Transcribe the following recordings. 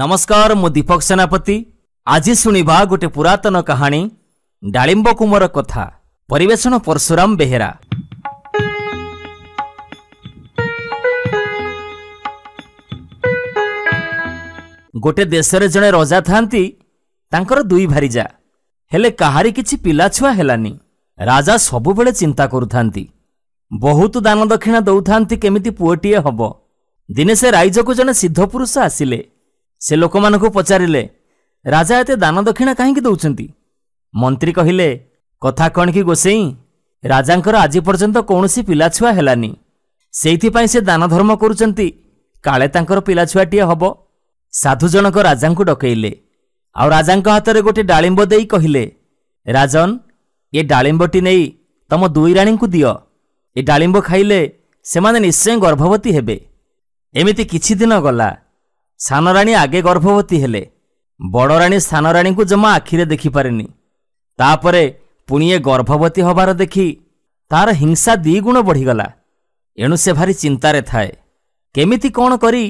ନମସ୍କାର ମୁଁ ଦୀପକ ସେନାପତି ଆଜି ଶୁଣିବା ଗୋଟିଏ ପୁରାତନ କାହାଣୀ ଡାଳିମ୍ବ କୁମର କଥା ପରିବେଷଣ ପରଶୁରାମ ବେହେରା ଗୋଟିଏ ଦେଶରେ ଜଣେ ରଜା ଥାନ୍ତି ତାଙ୍କର ଦୁଇ ଭାରିଜା ହେଲେ କାହାରି କିଛି ପିଲାଛୁଆ ହେଲାନି ରାଜା ସବୁବେଳେ ଚିନ୍ତା କରୁଥାନ୍ତି ବହୁତ ଦାନ ଦକ୍ଷିଣା ଦେଉଥାନ୍ତି କେମିତି ପୁଅଟିଏ ହେବ ଦିନେ ସେ ରାଇଜକୁ ଜଣେ ସିଦ୍ଧ ପୁରୁଷ ଆସିଲେ ସେ ଲୋକମାନଙ୍କୁ ପଚାରିଲେ ରାଜା ଏତେ ଦାନ ଦକ୍ଷିଣା କାହିଁକି ଦେଉଛନ୍ତି ମନ୍ତ୍ରୀ କହିଲେ କଥା କ'ଣ କି ଗୋସେଇ ରାଜାଙ୍କର ଆଜି ପର୍ଯ୍ୟନ୍ତ କୌଣସି ପିଲାଛୁଆ ହେଲାନି ସେଇଥିପାଇଁ ସେ ଦାନ ଧର୍ମ କରୁଛନ୍ତି କାଳେ ତାଙ୍କର ପିଲାଛୁଆଟିଏ ହେବ ସାଧୁ ଜଣକ ରାଜାଙ୍କୁ ଡକେଇଲେ ଆଉ ରାଜାଙ୍କ ହାତରେ ଗୋଟିଏ ଡାଳିମ୍ବ ଦେଇ କହିଲେ ରାଜନ ଏ ଡାଳିମ୍ବଟି ନେଇ ତମ ଦୁଇ ରାଣୀଙ୍କୁ ଦିଅ ଏ ଡାଳିମ୍ବ ଖାଇଲେ ସେମାନେ ନିଶ୍ଚୟ ଗର୍ଭବତୀ ହେବେ ଏମିତି କିଛି ଦିନ ଗଲା ସାନ ରାଣୀ ଆଗେ ଗର୍ଭବତୀ ହେଲେ ବଡ଼ ରାଣୀ ସାନ ରାଣୀଙ୍କୁ ଜମା ଆଖିରେ ଦେଖିପାରେନି ତାପରେ ପୁଣି ଏ ଗର୍ଭବତୀ ହେବାର ଦେଖି ତାର ହିଂସା ଦ୍ୱିଗୁଣ ବଢ଼ିଗଲା ଏଣୁ ସେ ଭାରି ଚିନ୍ତାରେ ଥାଏ କେମିତି କ'ଣ କରି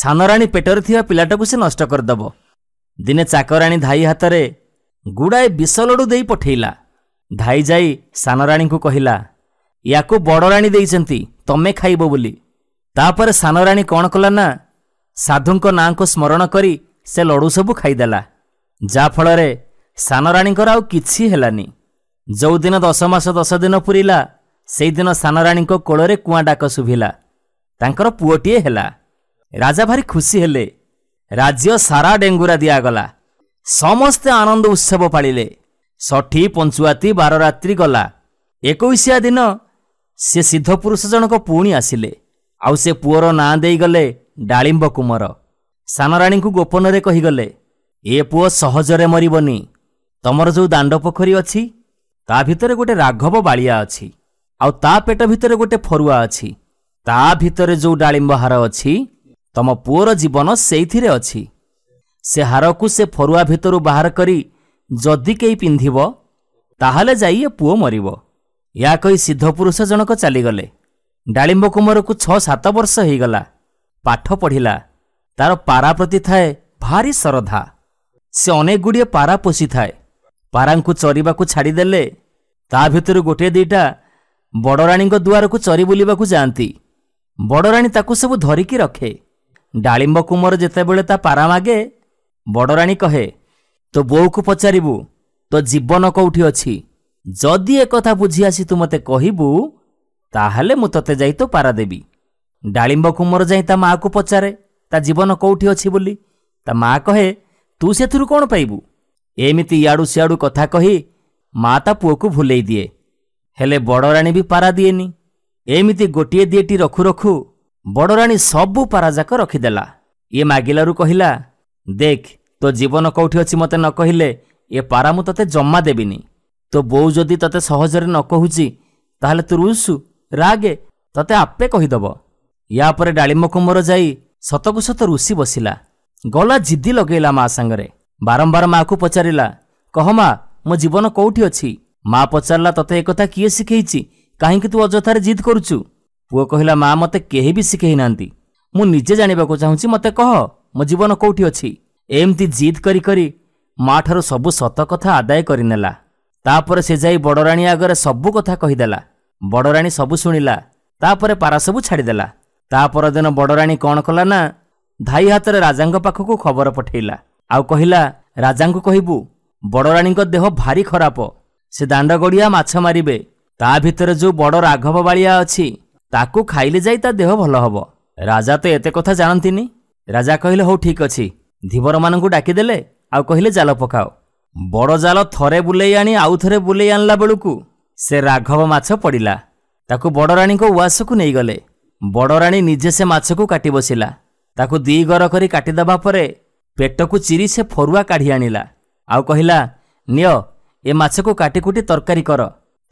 ସାନ ରାଣୀ ପେଟରେ ଥିବା ପିଲାଟାକୁ ସେ ନଷ୍ଟ କରିଦେବ ଦିନେ ଚାକରାଣୀ ଧାଇ ହାତରେ ଗୁଡ଼ାଏ ବିଷ ଲଡ଼ୁ ଦେଇ ପଠେଇଲା ଧାଇ ଯାଇ ସାନରାଣୀଙ୍କୁ କହିଲା ୟାକୁ ବଡ଼ରାଣୀ ଦେଇଛନ୍ତି ତମେ ଖାଇବ ବୋଲି ତାପରେ ସାନରାଣୀ କ'ଣ କଲା ନା ସାଧୁଙ୍କ ନାଁକୁ ସ୍ମରଣ କରି ସେ ଲଡ଼ୁ ସବୁ ଖାଇଦେଲା ଯାହାଫଳରେ ସାନରାଣୀଙ୍କର ଆଉ କିଛି ହେଲାନି ଯେଉଁଦିନ ଦଶ ମାସ ଦଶ ଦିନ ପୁରିଲା ସେଇଦିନ ସାନରାଣୀଙ୍କ କୋଳରେ କୁଆଁ ଡାକ ଶୁଭିଲା ତାଙ୍କର ପୁଅଟିଏ ହେଲା ରାଜା ଭାରି ଖୁସି ହେଲେ ରାଜ୍ୟ ସାରା ଡେଙ୍ଗୁରା ଦିଆଗଲା ସମସ୍ତେ ଆନନ୍ଦ ଉତ୍ସବ ପାଳିଲେ ଷଠି ପଞ୍ଚୁଆତି ବାରରାତ୍ରି ଗଲା ଏକୋଇଶିଆ ଦିନ ସେ ସିଦ୍ଧ ପୁରୁଷ ଜଣକ ପୁଣି ଆସିଲେ ଆଉ ସେ ପୁଅର ନାଁ ଦେଇଗଲେ ଡାଳିମ୍ବ କୁମାର ସାନରାଣୀଙ୍କୁ ଗୋପନରେ କହିଗଲେ ଏ ପୁଅ ସହଜରେ ମରିବନି ତମର ଯେଉଁ ଦାଣ୍ଡ ପୋଖରୀ ଅଛି ତା ଭିତରେ ଗୋଟେ ରାଘବ ବାଳିଆ ଅଛି ଆଉ ତା ପେଟ ଭିତରେ ଗୋଟେ ଫରୁଆ ଅଛି ତା ଭିତରେ ଯେଉଁ ଡାଳିମ୍ବ ହାର ଅଛି ତମ ପୁଅର ଜୀବନ ସେଇଥିରେ ଅଛି ସେ ହାରକୁ ସେ ଫରୁଆ ଭିତରୁ ବାହାର କରି ଯଦି କେହି ପିନ୍ଧିବ ତାହେଲେ ଯାଇ ଏ ପୁଅ ମରିବ ଏହା କହି ସିଦ୍ଧ ପୁରୁଷ ଜଣକ ଚାଲିଗଲେ ଡାଳିମ୍ବ କୁମାରକୁ ଛଅ ସାତ ବର୍ଷ ହୋଇଗଲା ପାଠ ପଢ଼ିଲା ତାର ପାରା ପ୍ରତି ଥାଏ ଭାରି ଶ୍ରଦ୍ଧା ସେ ଅନେକ ଗୁଡ଼ିଏ ପାରା ପୋଷିଥାଏ ପାରାଙ୍କୁ ଚରିବାକୁ ଛାଡ଼ିଦେଲେ ତା ଭିତରୁ ଗୋଟିଏ ଦୁଇଟା ବଡ଼ରାଣୀଙ୍କ ଦୁଆରକୁ ଚରି ବୁଲିବାକୁ ଯାଆନ୍ତି ବଡ଼ରାଣୀ ତାକୁ ସବୁ ଧରିକି ରଖେ ଡାଳିମ୍ବ କୁମର ଯେତେବେଳେ ତା ପାରା ମାଗେ ବଡ଼ରାଣୀ କହେ ତୋ ବୋଉକୁ ପଚାରିବୁ ତୋ ଜୀବନ କେଉଁଠି ଅଛି ଯଦି ଏକଥା ବୁଝି ଆସି ତୁ ମୋତେ କହିବୁ ତାହେଲେ ମୁଁ ତୋତେ ଯାଇ ତୋ ପାରା ଦେବି ଡାଳିମ୍ବ କୁମର ଯାଇ ତା ମାଆକୁ ପଚାରେ ତା ଜୀବନ କେଉଁଠି ଅଛି ବୋଲି ତା ମାଆ କହେ ତୁ ସେଥିରୁ କ'ଣ ପାଇବୁ ଏମିତି ଇଆଡ଼ୁ ସିଆଡ଼ୁ କଥା କହି ମାଆ ତା ପୁଅକୁ ଭୁଲେଇ ଦିଏ ହେଲେ ବଡ଼ରାଣୀ ବି ପାରା ଦିଏନି ଏମିତି ଗୋଟିଏ ଦିଏଟି ରଖୁ ରଖୁ ବଡ଼ରାଣୀ ସବୁ ପାରାଯାକ ରଖିଦେଲା ଇଏ ମାଗିଲାରୁ କହିଲା ଦେଖ ତୋ ଜୀବନ କେଉଁଠି ଅଛି ମୋତେ ନ କହିଲେ ଏ ପାରା ମୁଁ ତତେ ଜମା ଦେବିନି ତୋ ବୋଉ ଯଦି ତତେ ସହଜରେ ନ କହୁଛି ତାହେଲେ ତୁ ରୁଷୁ ରାଗେ ତତେ ଆପେ କହିଦେବ ୟାପରେ ଡାଳିମ୍ବକୁମର ଯାଇ ସତକୁ ସତ ଋଷି ବସିଲା ଗଲା ଜିଦି ଲଗେଇଲା ମା ସାଙ୍ଗରେ ବାରମ୍ବାର ମାକୁ ପଚାରିଲା କହ ମା ମୋ ଜୀବନ କୋଉଠି ଅଛି ମା ପଚାରିଲା ତତେ ଏକଥା କିଏ ଶିଖେଇଛି କାହିଁକି ତୁ ଅଯଥାରେ ଜିଦ୍ କରୁଛୁ ପୁଅ କହିଲା ମା ମୋତେ କେହି ବି ଶିଖେଇ ନାହାନ୍ତି ମୁଁ ନିଜେ ଜାଣିବାକୁ ଚାହୁଁଛି ମୋତେ କହ ମୋ ଜୀବନ କୋଉଠି ଅଛି ଏମିତି ଜିଦ୍ କରି କରି ମା ଠାରୁ ସବୁ ସତ କଥା ଆଦାୟ କରିନେଲା ତାପରେ ସେ ଯାଇ ବଡ଼ରାଣୀ ଆଗରେ ସବୁ କଥା କହିଦେଲା ବଡ଼ରାଣୀ ସବୁ ଶୁଣିଲା ତାପରେ ପାରା ସବୁ ଛାଡ଼ିଦେଲା ତା ପରଦିନ ବଡ଼ରାଣୀ କ'ଣ କଲା ନା ଧାଇ ହାତରେ ରାଜାଙ୍କ ପାଖକୁ ଖବର ପଠାଇଲା ଆଉ କହିଲା ରାଜାଙ୍କୁ କହିବୁ ବଡ଼ରାଣୀଙ୍କ ଦେହ ଭାରି ଖରାପ ସେ ଦାଣ୍ଡଗଡ଼ିଆ ମାଛ ମାରିବେ ତା ଭିତରେ ଯେଉଁ ବଡ଼ ରାଘବ ବାଳିଆ ଅଛି ତାକୁ ଖାଇଲେ ଯାଇ ତା ଦେହ ଭଲ ହେବ ରାଜା ତ ଏତେ କଥା ଜାଣନ୍ତିନି ରାଜା କହିଲେ ହଉ ଠିକ୍ ଅଛି ଧୀବରମାନଙ୍କୁ ଡାକିଦେଲେ ଆଉ କହିଲେ ଜାଲ ପକାଅ ବଡ଼ ଜାଲ ଥରେ ବୁଲେଇ ଆଣି ଆଉ ଥରେ ବୁଲେଇ ଆଣିଲା ବେଳକୁ ସେ ରାଘବ ମାଛ ପଡ଼ିଲା ତାକୁ ବଡ଼ରାଣୀଙ୍କ ଉଆସକୁ ନେଇଗଲେ ବଡ଼ରାଣୀ ନିଜେ ସେ ମାଛକୁ କାଟି ବସିଲା ତାକୁ ଦିଗର କରି କାଟିଦେବା ପରେ ପେଟକୁ ଚିରି ସେ ଫରୁଆ କାଢ଼ି ଆଣିଲା ଆଉ କହିଲା ନିଅ ଏ ମାଛକୁ କାଟିକୁଟି ତରକାରୀ କର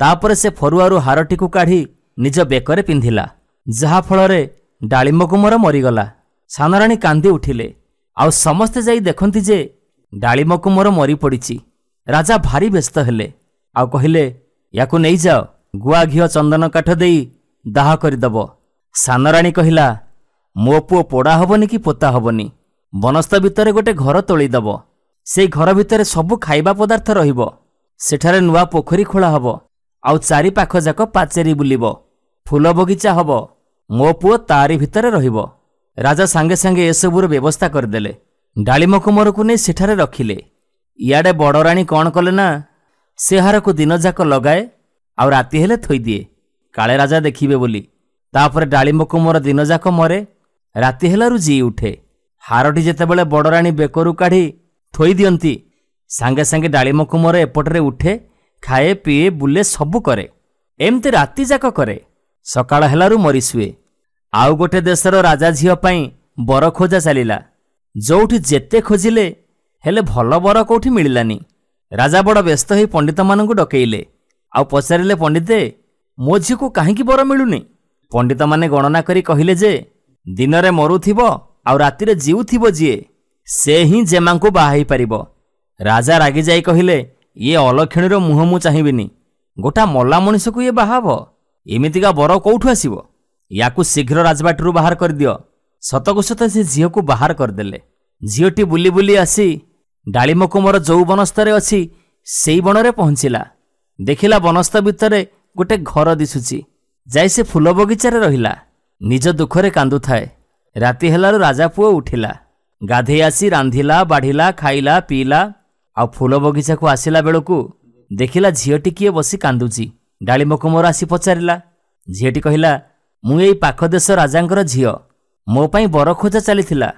ତାପରେ ସେ ଫରୁଆରୁ ହାରଟିକୁ କାଢ଼ି ନିଜ ବେକରେ ପିନ୍ଧିଲା ଯାହାଫଳରେ ଡାଳିମ୍ବକୁ ମୋର ମରିଗଲା ସାନରାଣୀ କାନ୍ଦି ଉଠିଲେ ଆଉ ସମସ୍ତେ ଯାଇ ଦେଖନ୍ତି ଯେ ଡାଳିମ୍ବକୁ ମୋର ମରିପଡ଼ିଛି ରାଜା ଭାରି ବ୍ୟସ୍ତ ହେଲେ ଆଉ କହିଲେ ୟାକୁ ନେଇଯାଅ ଗୁଆ ଘିଅ ଚନ୍ଦନ କାଠ ଦେଇ ଦାହ କରିଦେବ ସାନରାଣୀ କହିଲା ମୋ ପୁଅ ପୋଡ଼ା ହେବନି କି ପୋତା ହେବନି ବନସ୍ତ ଭିତରେ ଗୋଟେ ଘର ତୋଳିଦେବ ସେଇ ଘର ଭିତରେ ସବୁ ଖାଇବା ପଦାର୍ଥ ରହିବ ସେଠାରେ ନୂଆ ପୋଖରୀ ଖୋଳା ହେବ ଆଉ ଚାରି ପାଖଯାକ ପାଚେରୀ ବୁଲିବ ଫୁଲ ବଗିଚା ହେବ ମୋ ପୁଅ ତାରି ଭିତରେ ରହିବ ରାଜା ସାଙ୍ଗେ ସାଙ୍ଗେ ଏସବୁର ବ୍ୟବସ୍ଥା କରିଦେଲେ ଡାଳିମ କୁମରକୁ ନେଇ ସେଠାରେ ରଖିଲେ ଇଆଡ଼େ ବଡ଼ରାଣୀ କ'ଣ କଲେ ନା ସେ ହାରକୁ ଦିନଯାକ ଲଗାଏ ଆଉ ରାତି ହେଲେ ଥୋଇଦିଏ କାଳେ ରାଜା ଦେଖିବେ ବୋଲି ତାପରେ ଡାଳିମ୍ବକୁ ମୋର ଦିନଯାକ ମରେ ରାତି ହେଲାରୁ ଜି ଉଠେ ହାରଟି ଯେତେବେଳେ ବଡ଼ରାଣୀ ବେକରୁ କାଢ଼ି ଥୋଇ ଦିଅନ୍ତି ସାଙ୍ଗେ ସାଙ୍ଗେ ଡାଳିମ୍ବକୁ ମୋର ଏପଟରେ ଉଠେ ଖାଏ ପିଏ ବୁଲେ ସବୁ କରେ ଏମିତି ରାତିଯାକ କରେ ସକାଳ ହେଲାରୁ ମରି ଶୁଏ ଆଉ ଗୋଟିଏ ଦେଶର ରାଜା ଝିଅ ପାଇଁ ବର ଖୋଜା ଚାଲିଲା ଯେଉଁଠି ଯେତେ ଖୋଜିଲେ ହେଲେ ଭଲ ବର କେଉଁଠି ମିଳିଲାନି ରାଜା ବଡ଼ ବ୍ୟସ୍ତ ହୋଇ ପଣ୍ଡିତମାନଙ୍କୁ ଡକେଇଲେ ଆଉ ପଚାରିଲେ ପଣ୍ଡିତେ ମୋ ଝିଅକୁ କାହିଁକି ବର ମିଳୁନି ପଣ୍ଡିତମାନେ ଗଣନା କରି କହିଲେ ଯେ ଦିନରେ ମରୁଥିବ ଆଉ ରାତିରେ ଜିଉଥିବ ଯିଏ ସେ ହିଁ ଜେମାଙ୍କୁ ବାହା ହୋଇପାରିବ ରାଜା ରାଗି ଯାଇ କହିଲେ ଇଏ ଅଲକ୍ଷଣୀର ମୁହଁ ମୁଁ ଚାହିଁବିନି ଗୋଟା ମଲା ମଣିଷକୁ ଇଏ ବାହା ହେବ ଏମିତିକା ବର କେଉଁଠୁ ଆସିବ ୟାକୁ ଶୀଘ୍ର ରାଜବାଟରୁ ବାହାର କରିଦିଅ ସତକୁ ସତ ସେ ଝିଅକୁ ବାହାର କରିଦେଲେ ଝିଅଟି ବୁଲି ବୁଲି ଆସି ଡାଳିମକୁମର ଯେଉଁ ବନସ୍ତରେ ଅଛି ସେଇ ବଣରେ ପହଞ୍ଚିଲା ଦେଖିଲା ବନସ୍ତ ଭିତରେ ଗୋଟେ ଘର ଦିଶୁଛି ଯାଇ ସେ ଫୁଲ ବଗିଚାରେ ରହିଲା ନିଜ ଦୁଃଖରେ କାନ୍ଦୁଥାଏ ରାତି ହେଲାରୁ ରାଜା ପୁଅ ଉଠିଲା ଗାଧେଇ ଆସି ରାନ୍ଧିଲା ବାଢ଼ିଲା ଖାଇଲା ପିଇଲା ଆଉ ଫୁଲ ବଗିଚାକୁ ଆସିଲା ବେଳକୁ ଦେଖିଲା ଝିଅଟି କିଏ ବସି କାନ୍ଦୁଛି ଡାଳିମ୍ବ କୁମର ଆସି ପଚାରିଲା ଝିଅଟି କହିଲା ମୁଁ ଏଇ ପାଖ ଦେଶ ରାଜାଙ୍କର ଝିଅ ମୋ ପାଇଁ ବରଖୋଜା ଚାଲିଥିଲା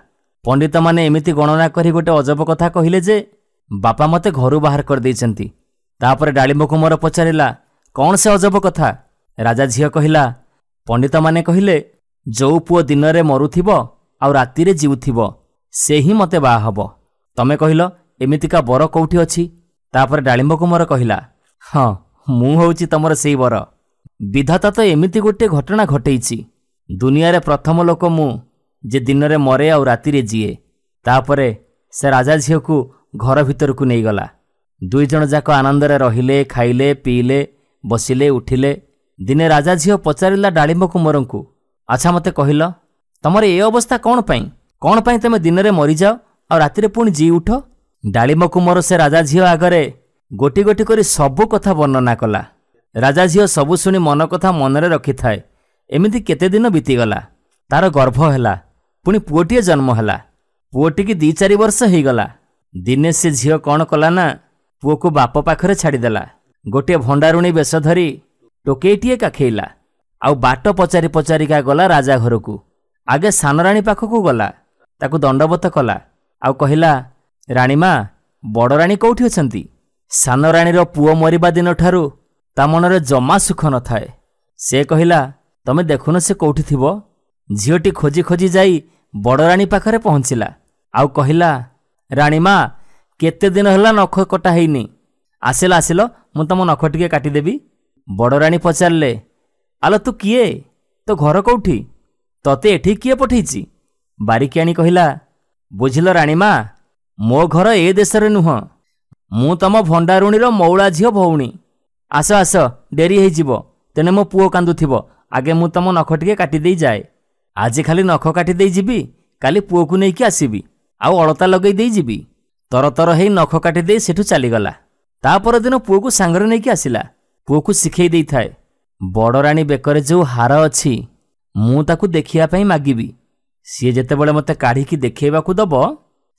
ପଣ୍ଡିତମାନେ ଏମିତି ଗଣନା କରି ଗୋଟେ ଅଜବ କଥା କହିଲେ ଯେ ବାପା ମୋତେ ଘରୁ ବାହାର କରିଦେଇଛନ୍ତି ତାପରେ ଡାଳିମ୍ବ କୁମର ପଚାରିଲା କ'ଣ ସେ ଅଜବ କଥା ରାଜା ଝିଅ କହିଲା ପଣ୍ଡିତମାନେ କହିଲେ ଯେଉଁ ପୁଅ ଦିନରେ ମରୁଥିବ ଆଉ ରାତିରେ ଜୀଉଥିବ ସେ ହିଁ ମୋତେ ବାହା ହେବ ତମେ କହିଲ ଏମିତିକା ବର କେଉଁଠି ଅଛି ତାପରେ ଡାଳିମ୍ବ କୁମାର କହିଲା ହଁ ମୁଁ ହେଉଛି ତମର ସେଇ ବର ବିଧାତା ତ ଏମିତି ଗୋଟିଏ ଘଟଣା ଘଟେଇଛି ଦୁନିଆରେ ପ୍ରଥମ ଲୋକ ମୁଁ ଯେ ଦିନରେ ମରେ ଆଉ ରାତିରେ ଯିଏ ତାପରେ ସେ ରାଜା ଝିଅକୁ ଘର ଭିତରକୁ ନେଇଗଲା ଦୁଇଜଣ ଯାକ ଆନନ୍ଦରେ ରହିଲେ ଖାଇଲେ ପିଇଲେ ବସିଲେ ଉଠିଲେ ଦିନେ ରାଜା ଝିଅ ପଚାରିଲା ଡାଳିମ୍ବ କୁମାରଙ୍କୁ ଆଚ୍ଛା ମୋତେ କହିଲ ତମର ଏ ଅବସ୍ଥା କ'ଣ ପାଇଁ କ'ଣ ପାଇଁ ତମେ ଦିନରେ ମରିଯାଅ ଆଉ ରାତିରେ ପୁଣି ଜି ଉଠ ଡାଳିମ୍ବ କୁମାର ସେ ରାଜା ଝିଅ ଆଗରେ ଗୋଟି ଗୋଟି କରି ସବୁ କଥା ବର୍ଣ୍ଣନା କଲା ରାଜା ଝିଅ ସବୁ ଶୁଣି ମନ କଥା ମନରେ ରଖିଥାଏ ଏମିତି କେତେଦିନ ବିତିଗଲା ତାର ଗର୍ଭ ହେଲା ପୁଣି ପୁଅଟିଏ ଜନ୍ମ ହେଲା ପୁଅଟିକି ଦୁଇ ଚାରି ବର୍ଷ ହୋଇଗଲା ଦିନେ ସେ ଝିଅ କ'ଣ କଲା ନା ପୁଅକୁ ବାପ ପାଖରେ ଛାଡ଼ିଦେଲା ଗୋଟିଏ ଭଣ୍ଡାରୁଣୀ ବେଶ ଧରି ଟୋକେଇଟିଏ କାଖେଇଲା ଆଉ ବାଟ ପଚାରି ପଚାରିକା ଗଲା ରାଜା ଘରକୁ ଆଗେ ସାନରାଣୀ ପାଖକୁ ଗଲା ତାକୁ ଦଣ୍ଡବତ କଲା ଆଉ କହିଲା ରାଣୀମା ବଡ଼ରାଣୀ କେଉଁଠି ଅଛନ୍ତି ସାନରାଣୀର ପୁଅ ମରିବା ଦିନଠାରୁ ତା ମନରେ ଜମା ସୁଖ ନଥାଏ ସେ କହିଲା ତମେ ଦେଖୁନ ସେ କେଉଁଠି ଥିବ ଝିଅଟି ଖୋଜି ଖୋଜି ଯାଇ ବଡ଼ରାଣୀ ପାଖରେ ପହଞ୍ଚିଲା ଆଉ କହିଲା ରାଣୀମା କେତେ ଦିନ ହେଲା ନଖ କଟା ହେଇନି ଆସିଲା ଆସିଲ ମୁଁ ତମ ନଖ ଟିକେ କାଟିଦେବି ବଡ଼ରାଣୀ ପଚାରିଲେ ଆଲୋ ତୁ କିଏ ତୋ ଘର କେଉଁଠି ତତେ ଏଠି କିଏ ପଠେଇଛି ବାରିକିଆଣୀ କହିଲା ବୁଝିଲ ରାଣୀମା ମୋ ଘର ଏ ଦେଶରେ ନୁହଁ ମୁଁ ତମ ଭଣ୍ଡାରୁଣୀର ମଉଳା ଝିଅ ଭଉଣୀ ଆସ ଆସ ଡେରି ହେଇଯିବ ତେଣେ ମୋ ପୁଅ କାନ୍ଦୁଥିବ ଆଗେ ମୁଁ ତମ ନଖ ଟିକେ କାଟିଦେଇ ଯାଏ ଆଜି ଖାଲି ନଖ କାଟିଦେଇ ଦେଇଯିବି କାଲି ପୁଅକୁ ନେଇକି ଆସିବି ଆଉ ଅଳତା ଲଗେଇ ଦେଇ ଯିବି ତରତର ହେଇ ନଖ କାଟିଦେଇ ସେଠୁ ଚାଲିଗଲା ତା ପରଦିନ ପୁଅକୁ ସାଙ୍ଗରେ ନେଇକି ଆସିଲା ପୁଅକୁ ଶିଖେଇ ଦେଇଥାଏ ବଡ଼ରାଣୀ ବେକରେ ଯେଉଁ ହାର ଅଛି ମୁଁ ତାକୁ ଦେଖିବା ପାଇଁ ମାଗିବି ସିଏ ଯେତେବେଳେ ମୋତେ କାଢ଼ିକି ଦେଖେଇବାକୁ ଦେବ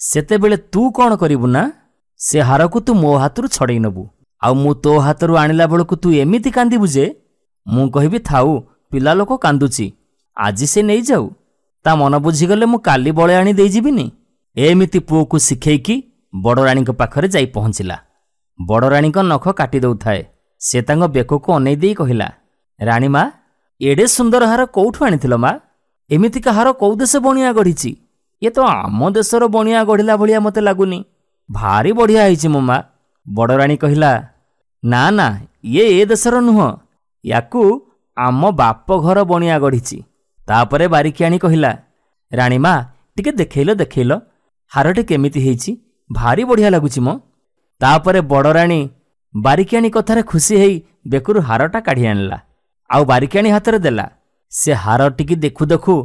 ସେତେବେଳେ ତୁ କ'ଣ କରିବୁ ନା ସେ ହାରକୁ ତୁ ମୋ ହାତରୁ ଛଡ଼େଇ ନେବୁ ଆଉ ମୁଁ ତୋ ହାତରୁ ଆଣିଲା ବେଳକୁ ତୁ ଏମିତି କାନ୍ଦିବୁ ଯେ ମୁଁ କହିବି ଥାଉ ପିଲା ଲୋକ କାନ୍ଦୁଛି ଆଜି ସେ ନେଇଯାଉ ତା ମନ ବୁଝିଗଲେ ମୁଁ କାଲି ବଳେ ଆଣି ଦେଇଯିବିନି ଏମିତି ପୁଅକୁ ଶିଖେଇକି ବଡ଼ରାଣୀଙ୍କ ପାଖରେ ଯାଇ ପହଞ୍ଚିଲା ବଡ଼ରାଣୀଙ୍କ ନଖ କାଟି ଦେଉଥାଏ ସେ ତାଙ୍କ ବେକକୁ ଅନେଇ ଦେଇ କହିଲା ରାଣୀମା ଏଡ଼େ ସୁନ୍ଦର ହାର କେଉଁଠୁ ଆଣିଥିଲ ମା ଏମିତିକା ହାର କେଉଁ ଦେଶ ବଣିଆ ଗଢ଼ିଛି ଇଏ ତ ଆମ ଦେଶର ବଣିଆ ଗଢ଼ିଲା ଭଳିଆ ମୋତେ ଲାଗୁନି ଭାରି ବଢ଼ିଆ ହେଇଛି ମୋ ମା ବଡ଼ ରାଣୀ କହିଲା ନା ନା ଇଏ ଏ ଦେଶର ନୁହଁ ୟାକୁ ଆମ ବାପ ଘର ବଣିଆ ଗଢ଼ିଛି ତାପରେ ବାରିକି ଆଣି କହିଲା ରାଣୀମା ଟିକେ ଦେଖେଇଲ ଦେଖେଇଲ ହାରଟି କେମିତି ହେଇଛି ଭାରି ବଢ଼ିଆ ଲାଗୁଛି ମୋ ତାପରେ ବଡ଼ରାଣୀ ବାରିକିଆଣୀ କଥାରେ ଖୁସି ହୋଇ ବେକରୁ ହାରଟା କାଢ଼ି ଆଣିଲା ଆଉ ବାରିକିଆଣୀ ହାତରେ ଦେଲା ସେ ହାରଟିକି ଦେଖୁ ଦେଖୁ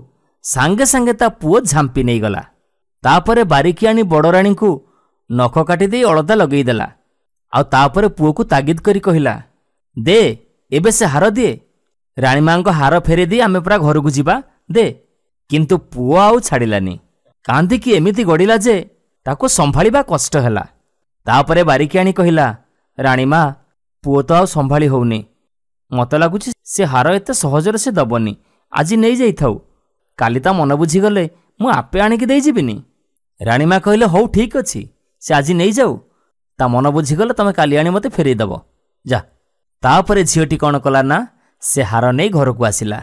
ସାଙ୍ଗେ ସାଙ୍ଗେ ତା ପୁଅ ଝାମ୍ପି ନେଇଗଲା ତାପରେ ବାରିକିଆଣୀ ବଡ଼ରାଣୀଙ୍କୁ ନଖ କାଟି କାଟିଦେଇ ଅଳତା ଦେଲା ଆଉ ତାପରେ ପୁଅକୁ ତାଗିଦ କରି କହିଲା ଦେ ଏବେ ସେ ହାର ଦିଏ ରାଣୀମାଙ୍କ ହାର ଫେରେଇ ଦେଇ ଆମେ ପୁରା ଘରକୁ ଯିବା ଦେ କିନ୍ତୁ ପୁଅ ଆଉ ଛାଡ଼ିଲାନି କାନ୍ଦିକି ଏମିତି ଗଡ଼ିଲା ଯେ ତାକୁ ସମ୍ଭାଳିବା କଷ୍ଟ ହେଲା ତାପରେ ବାରିକିଆଣୀ କହିଲା ରାଣୀମା ପୁଅ ତ ଆଉ ସମ୍ଭାଳି ହେଉନି ମୋତେ ଲାଗୁଛି ସେ ହାର ଏତେ ସହଜରେ ସେ ଦେବନି ଆଜି ନେଇଯାଇଥାଉ କାଲି ତା ମନ ବୁଝିଗଲେ ମୁଁ ଆପେ ଆଣିକି ଦେଇଯିବିନି ରାଣୀମା କହିଲେ ହଉ ଠିକ୍ ଅଛି ସେ ଆଜି ନେଇଯାଉ ତା ମନ ବୁଝିଗଲେ ତମେ କାଲି ଆଣି ମୋତେ ଫେରାଇଦେବ ଯା ତାପରେ ଝିଅଟି କ'ଣ କଲା ନା ସେ ହାର ନେଇ ଘରକୁ ଆସିଲା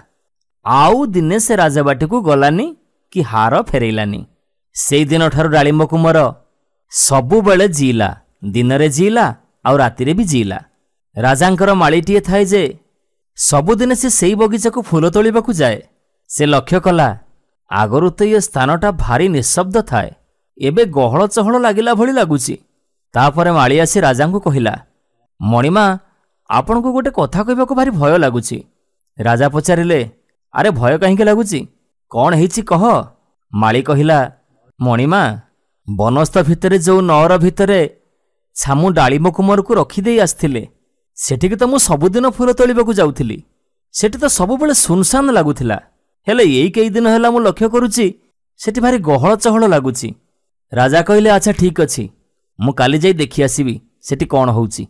ଆଉ ଦିନେ ସେ ରାଜବାଟିକୁ ଗଲାନି କି ହାର ଫେରାଇଲାନି ସେଇଦିନଠାରୁ ଡାଳିମ୍ବକୁ ମୋର ସବୁବେଳେ ଜିଇଲା ଦିନରେ ଜିଇଲା ଆଉ ରାତିରେ ବି ଜିଇଲା ରାଜାଙ୍କର ମାଳିଟିଏ ଥାଏ ଯେ ସବୁଦିନେ ସେ ସେଇ ବଗିଚାକୁ ଫୁଲ ତୋଳିବାକୁ ଯାଏ ସେ ଲକ୍ଷ୍ୟ କଲା ଆଗରୁ ତ ଏ ସ୍ଥାନଟା ଭାରି ନିଶବ୍ଦ ଥାଏ ଏବେ ଗହଳ ଚହଳ ଲାଗିଲା ଭଳି ଲାଗୁଛି ତାପରେ ମାଳି ଆସି ରାଜାଙ୍କୁ କହିଲା ମଣିମା ଆପଣଙ୍କୁ ଗୋଟେ କଥା କହିବାକୁ ଭାରି ଭୟ ଲାଗୁଛି ରାଜା ପଚାରିଲେ ଆରେ ଭୟ କାହିଁକି ଲାଗୁଛି କ'ଣ ହେଇଛି କହ ମାଳି କହିଲା ମଣିମା ବନସ୍ଥ ଭିତରେ ଯେଉଁ ନଅର ଭିତରେ ଶାମୁ ଡାଳିମ୍ବ କୁମାରକୁ ରଖିଦେଇ ଆସିଥିଲେ ସେଠିକି ତ ମୁଁ ସବୁଦିନ ଫୁଲ ତୋଳିବାକୁ ଯାଉଥିଲି ସେଠି ତ ସବୁବେଳେ ସୁନସାନ ଲାଗୁଥିଲା ହେଲେ ଏଇ କେଇ ଦିନ ହେଲା ମୁଁ ଲକ୍ଷ୍ୟ କରୁଛି ସେଠି ଭାରି ଗହଳ ଚହଳ ଲାଗୁଛି ରାଜା କହିଲେ ଆଚ୍ଛା ଠିକ୍ ଅଛି ମୁଁ କାଲି ଯାଇ ଦେଖି ଆସିବି ସେଠି କ'ଣ ହେଉଛି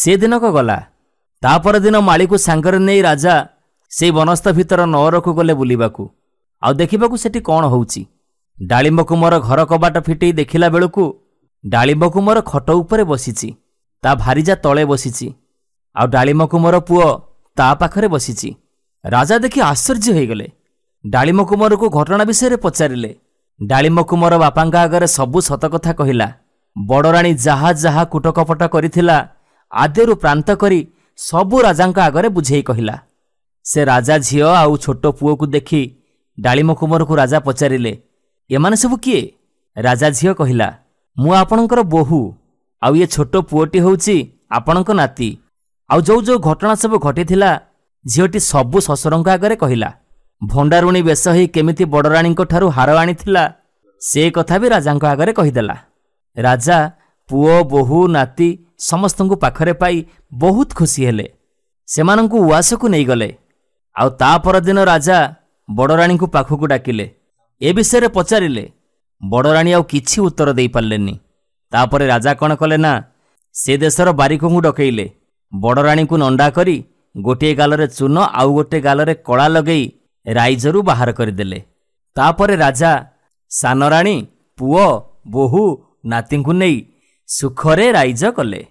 ସେ ଦିନକ ଗଲା ତା'ପର ଦିନ ମାଳିକୁ ସାଙ୍ଗରେ ନେଇ ରାଜା ସେଇ ବନସ୍ଥ ଭିତର ନଅରକୁ ଗଲେ ବୁଲିବାକୁ ଆଉ ଦେଖିବାକୁ ସେଠି କ'ଣ ହେଉଛି ଡାଳିମ୍ବକୁ ମୋର ଘର କବାଟ ଫିଟେଇ ଦେଖିଲା ବେଳକୁ ଡାଳିମ୍ବକୁ ମୋର ଖଟ ଉପରେ ବସିଛି ତା ଭାରିଜା ତଳେ ବସିଛି ଆଉ ଡାଳିମ୍ବକୁ ମୋର ପୁଅ ତା ପାଖରେ ବସିଛି ରାଜା ଦେଖି ଆଶ୍ଚର୍ଯ୍ୟ ହୋଇଗଲେ ଡାଳିମକୁମରକୁ ଘଟଣା ବିଷୟରେ ପଚାରିଲେ ଡାଳିମକୁମର ବାପାଙ୍କ ଆଗରେ ସବୁ ସତକଥା କହିଲା ବଡ଼ରାଣୀ ଯାହା ଯାହା କୁଟକପଟ କରିଥିଲା ଆଦ୍ୟରୁ ପ୍ରାନ୍ତ କରି ସବୁ ରାଜାଙ୍କ ଆଗରେ ବୁଝେଇ କହିଲା ସେ ରାଜା ଝିଅ ଆଉ ଛୋଟ ପୁଅକୁ ଦେଖି ଡାଳିମକୁମରକୁ ରାଜା ପଚାରିଲେ ଏମାନେ ସବୁ କିଏ ରାଜା ଝିଅ କହିଲା ମୁଁ ଆପଣଙ୍କର ବୋହୂ ଆଉ ଏ ଛୋଟ ପୁଅଟି ହେଉଛି ଆପଣଙ୍କ ନାତି ଆଉ ଯେଉଁ ଯେଉଁ ଘଟଣା ସବୁ ଘଟିଥିଲା ଝିଅଟି ସବୁ ଶ୍ୱଶୁରଙ୍କ ଆଗରେ କହିଲା ଭଣ୍ଡାରୁଣୀ ବେଶ ହୋଇ କେମିତି ବଡ଼ରାଣୀଙ୍କଠାରୁ ହାର ଆଣିଥିଲା ସେ କଥା ବି ରାଜାଙ୍କ ଆଗରେ କହିଦେଲା ରାଜା ପୁଅ ବୋହୂ ନାତି ସମସ୍ତଙ୍କୁ ପାଖରେ ପାଇ ବହୁତ ଖୁସି ହେଲେ ସେମାନଙ୍କୁ ଉଆସକୁ ନେଇଗଲେ ଆଉ ତା ପରଦିନ ରାଜା ବଡ଼ରାଣୀଙ୍କୁ ପାଖକୁ ଡାକିଲେ ଏ ବିଷୟରେ ପଚାରିଲେ ବଡ଼ରାଣୀ ଆଉ କିଛି ଉତ୍ତର ଦେଇପାରିଲେନି ତାପରେ ରାଜା କ'ଣ କଲେ ନା ସେ ଦେଶର ବାରିକଙ୍କୁ ଡକେଇଲେ ବଡ଼ରାଣୀଙ୍କୁ ନଣ୍ଡା କରି ଗୋଟିଏ ଗାଲରେ ଚୂନ ଆଉ ଗୋଟିଏ ଗାଲରେ କଳା ଲଗେଇ ରାଇଜରୁ ବାହାର କରିଦେଲେ ତାପରେ ରାଜା ସାନରାଣୀ ପୁଅ ବୋହୂ ନାତିଙ୍କୁ ନେଇ ସୁଖରେ ରାଇଜ କଲେ